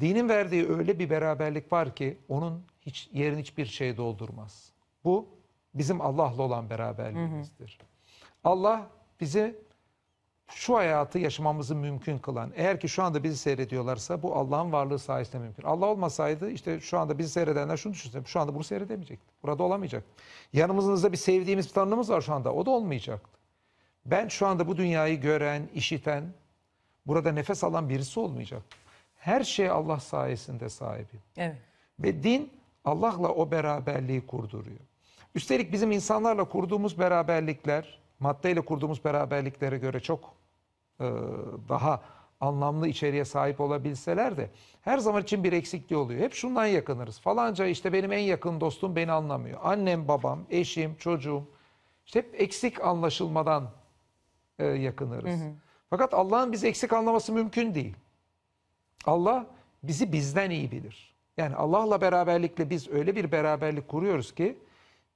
Dinin verdiği öyle bir beraberlik var ki onun hiç yerini hiçbir şeyi doldurmaz. Bu bizim Allah'la olan beraberliğimizdir. Hı hı. Allah bizi şu hayatı yaşamamızı mümkün kılan. Eğer ki şu anda bizi seyrediyorlarsa bu Allah'ın varlığı sayesinde mümkün. Allah olmasaydı işte şu anda bizi seyredenler şunu düşünsün. Şu anda bunu seyredemeyecekti. Burada olamayacak. Yanımızda bir sevdiğimiz bir tanrımız var şu anda. O da olmayacaktı. Ben şu anda bu dünyayı gören, işiten, burada nefes alan birisi olmayacak her şey Allah sayesinde sahibim. Evet. Ve din Allah'la o beraberliği kurduruyor. Üstelik bizim insanlarla kurduğumuz beraberlikler, maddeyle kurduğumuz beraberliklere göre çok e, daha anlamlı içeriye sahip olabilseler de her zaman için bir eksikliği oluyor. Hep şundan yakınırız. Falanca işte benim en yakın dostum beni anlamıyor. Annem, babam, eşim, çocuğum. İşte hep eksik anlaşılmadan e, yakınırız. Hı hı. Fakat Allah'ın bizi eksik anlaması mümkün değil. Allah bizi bizden iyi bilir. Yani Allah'la beraberlikle biz öyle bir beraberlik kuruyoruz ki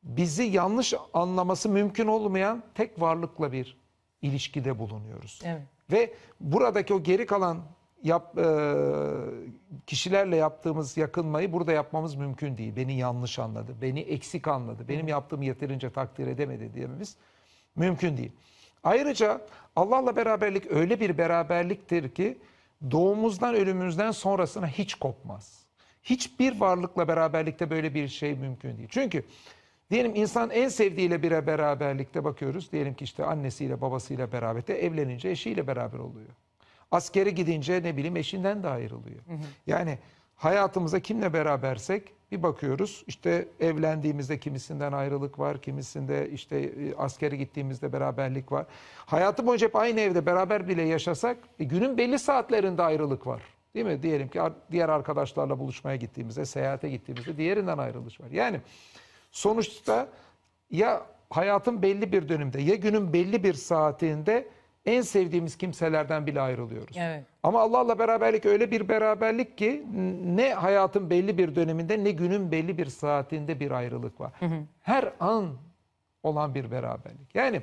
bizi yanlış anlaması mümkün olmayan tek varlıkla bir ilişkide bulunuyoruz. Evet. Ve buradaki o geri kalan yap, e, kişilerle yaptığımız yakınmayı burada yapmamız mümkün değil. Beni yanlış anladı, beni eksik anladı, benim yaptığımı yeterince takdir edemedi diyememiz mümkün değil. Ayrıca Allah'la beraberlik öyle bir beraberliktir ki doğumuzdan ölümümüzden sonrasına hiç kopmaz. Hiçbir varlıkla beraberlikte böyle bir şey mümkün değil. Çünkü diyelim insan en sevdiğiyle bire beraberlikte bakıyoruz. Diyelim ki işte annesiyle babasıyla beraber de evlenince eşiyle beraber oluyor. Askere gidince ne bileyim eşinden de ayrılıyor. Hı hı. Yani hayatımıza kimle berabersek bir bakıyoruz İşte evlendiğimizde kimisinden ayrılık var, kimisinde işte e, askere gittiğimizde beraberlik var. Hayatı boyunca hep aynı evde beraber bile yaşasak e, günün belli saatlerinde ayrılık var. Değil mi? Diyelim ki diğer arkadaşlarla buluşmaya gittiğimizde, seyahate gittiğimizde diğerinden ayrılış var. Yani sonuçta ya hayatın belli bir dönümde ya günün belli bir saatinde en sevdiğimiz kimselerden bile ayrılıyoruz. Evet. Ama Allah'la beraberlik öyle bir beraberlik ki ne hayatın belli bir döneminde ne günün belli bir saatinde bir ayrılık var. Hı hı. Her an olan bir beraberlik. Yani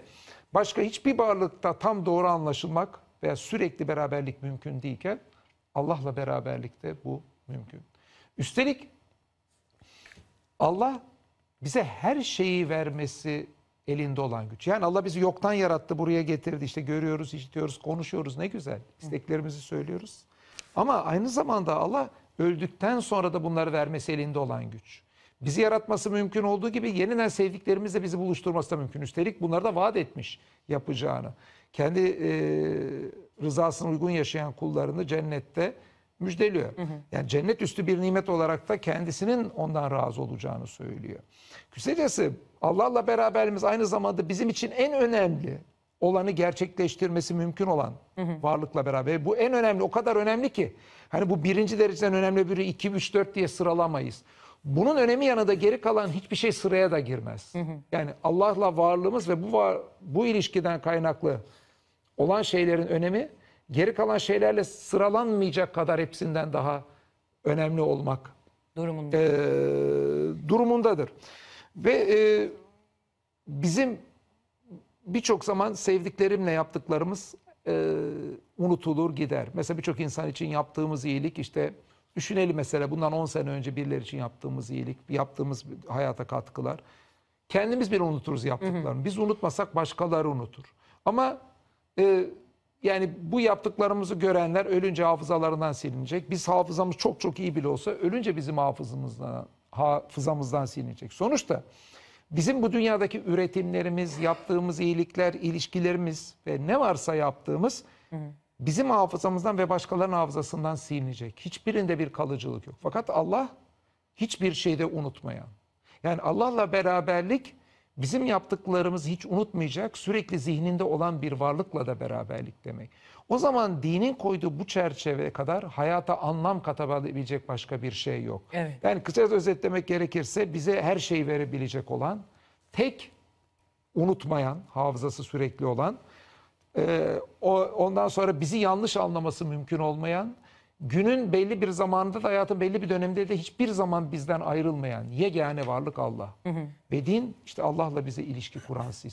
başka hiçbir varlıkta tam doğru anlaşılmak veya sürekli beraberlik mümkün değilken Allah'la beraberlikte bu mümkün. Üstelik Allah bize her şeyi vermesi elinde olan güç. Yani Allah bizi yoktan yarattı, buraya getirdi. İşte görüyoruz, işitiyoruz, konuşuyoruz. Ne güzel. İsteklerimizi söylüyoruz. Ama aynı zamanda Allah öldükten sonra da bunları vermesi elinde olan güç. Bizi yaratması mümkün olduğu gibi yeniden sevdiklerimizle bizi buluşturması da mümkün. Üstelik bunları da vaat etmiş yapacağını. Kendi e, rızasına uygun yaşayan kullarını cennette müjdeliyor. Hı hı. Yani cennet üstü bir nimet olarak da kendisinin ondan razı olacağını söylüyor. Kısacası Allah'la beraberimiz aynı zamanda bizim için en önemli olanı gerçekleştirmesi mümkün olan hı hı. varlıkla beraber. Bu en önemli, o kadar önemli ki. Hani bu birinci dereceden önemli biri 2, 3, 4 diye sıralamayız. Bunun önemi yanında geri kalan hiçbir şey sıraya da girmez. Hı hı. Yani Allah'la varlığımız ve bu var, bu ilişkiden kaynaklı olan şeylerin önemi geri kalan şeylerle sıralanmayacak kadar hepsinden daha önemli olmak durumunda. E, durumundadır. Ve e, bizim birçok zaman sevdiklerimle yaptıklarımız e, unutulur gider. Mesela birçok insan için yaptığımız iyilik işte düşünelim mesela bundan 10 sene önce birileri için yaptığımız iyilik, yaptığımız hayata katkılar. Kendimiz bile unuturuz yaptıklarını. Hı hı. Biz unutmasak başkaları unutur. Ama e, yani bu yaptıklarımızı görenler ölünce hafızalarından silinecek. Biz hafızamız çok çok iyi bile olsa ölünce bizim hafızamızdan, hafızamızdan silinecek. Sonuçta bizim bu dünyadaki üretimlerimiz, yaptığımız iyilikler, ilişkilerimiz ve ne varsa yaptığımız bizim hafızamızdan ve başkalarının hafızasından silinecek. Hiçbirinde bir kalıcılık yok. Fakat Allah hiçbir şeyde unutmayan. Yani Allah'la beraberlik bizim yaptıklarımız hiç unutmayacak, sürekli zihninde olan bir varlıkla da beraberlik demek. O zaman dinin koyduğu bu çerçeve kadar hayata anlam katabilecek başka bir şey yok. Evet. Yani kısaca özetlemek gerekirse bize her şeyi verebilecek olan, tek unutmayan, hafızası sürekli olan, e, o, ondan sonra bizi yanlış anlaması mümkün olmayan, günün belli bir zamanında da hayatın belli bir döneminde de hiçbir zaman bizden ayrılmayan yegane varlık Allah. Hı hı. Ve din işte Allah'la bize ilişki kuran sistem.